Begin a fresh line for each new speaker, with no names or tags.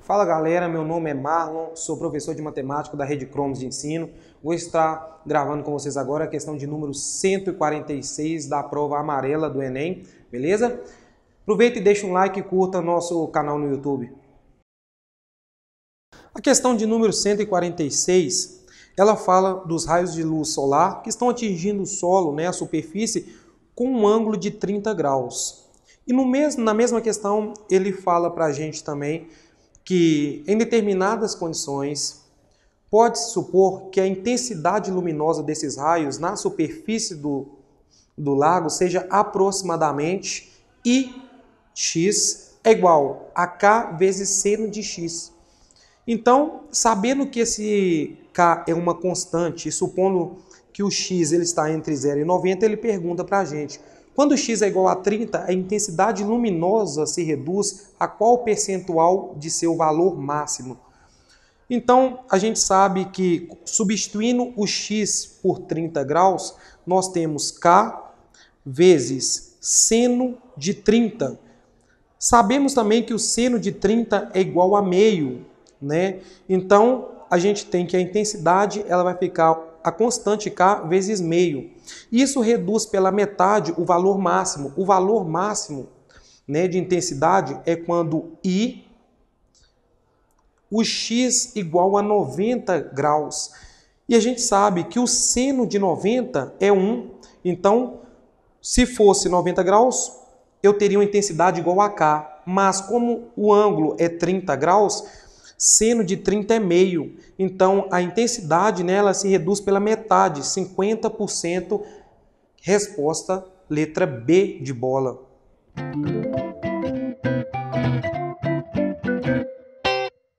Fala galera, meu nome é Marlon, sou professor de matemática da Rede Cromos de Ensino. Vou estar gravando com vocês agora a questão de número 146 da prova amarela do Enem, beleza? Aproveita e deixa um like e curta nosso canal no YouTube. A questão de número 146, ela fala dos raios de luz solar que estão atingindo o solo, né, a superfície, com um ângulo de 30 graus. E no mesmo, na mesma questão, ele fala para a gente também que em determinadas condições pode-se supor que a intensidade luminosa desses raios na superfície do, do lago seja aproximadamente I x é igual a k vezes seno de x. Então, sabendo que esse k é uma constante e supondo que o x ele está entre 0 e 90, ele pergunta para a gente, quando x é igual a 30, a intensidade luminosa se reduz a qual percentual de seu valor máximo? Então, a gente sabe que substituindo o x por 30 graus, nós temos k vezes seno de 30. Sabemos também que o seno de 30 é igual a meio, né? Então, a gente tem que a intensidade ela vai ficar a constante K vezes meio. Isso reduz pela metade o valor máximo. O valor máximo né, de intensidade é quando I, o X igual a 90 graus. E a gente sabe que o seno de 90 é 1, então se fosse 90 graus, eu teria uma intensidade igual a K. Mas como o ângulo é 30 graus, seno de é meio. Então a intensidade nela né, se reduz pela metade, 50%. Resposta letra B de bola.